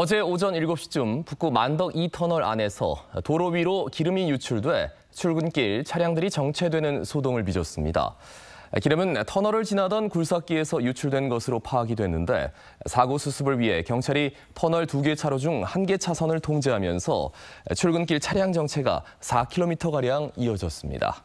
어제 오전 7시쯤 북구 만덕 2터널 안에서 도로 위로 기름이 유출돼 출근길 차량들이 정체되는 소동을 빚었습니다. 기름은 터널을 지나던 굴삭기에서 유출된 것으로 파악이 됐는데 사고 수습을 위해 경찰이 터널 2개 차로 중1개 차선을 통제하면서 출근길 차량 정체가 4km가량 이어졌습니다.